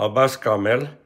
Abbas Kamel,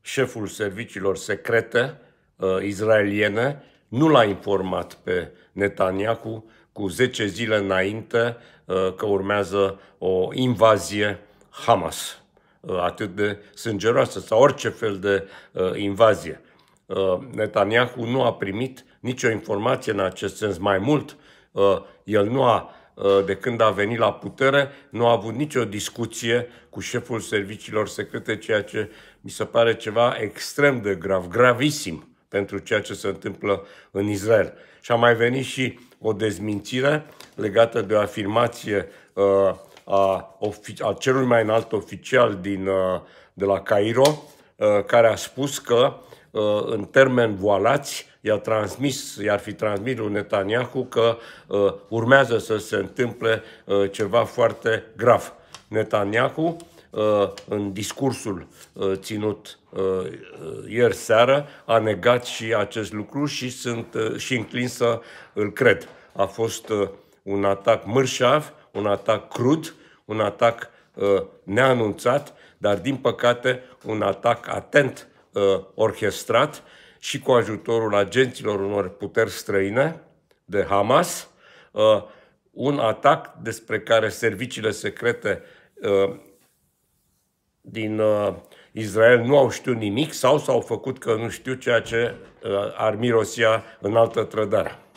șeful serviciilor secrete uh, izraeliene, nu l-a informat pe Netanyahu cu 10 zile înainte uh, că urmează o invazie Hamas, uh, atât de sângeroasă sau orice fel de uh, invazie. Uh, Netanyahu nu a primit nicio informație în acest sens. Mai mult, uh, el nu a Uh, de când a venit la putere, nu a avut nicio discuție cu șeful serviciilor secrete, ceea ce mi se pare ceva extrem de grav, gravisim pentru ceea ce se întâmplă în Israel. Și a mai venit și o dezmințire legată de o afirmație uh, a, a, a celui mai înalt oficial din, uh, de la Cairo, Uh, care a spus că uh, în termen voalați i-a transmis, i-ar fi transmis lui Netanyahu că uh, urmează să se întâmple ceva foarte grav. Netanyahu în discursul ținut ieri seară, a negat și acest lucru și sunt și înclin să îl cred. A fost un atac mârșav, un atac crud, un atac Uh, neanunțat, dar din păcate un atac atent uh, orchestrat și cu ajutorul agenților unor puteri străine de Hamas, uh, un atac despre care serviciile secrete din Israel nu au știut nimic sau s-au făcut că nu știu ceea ce ar mirosia în altă trădare.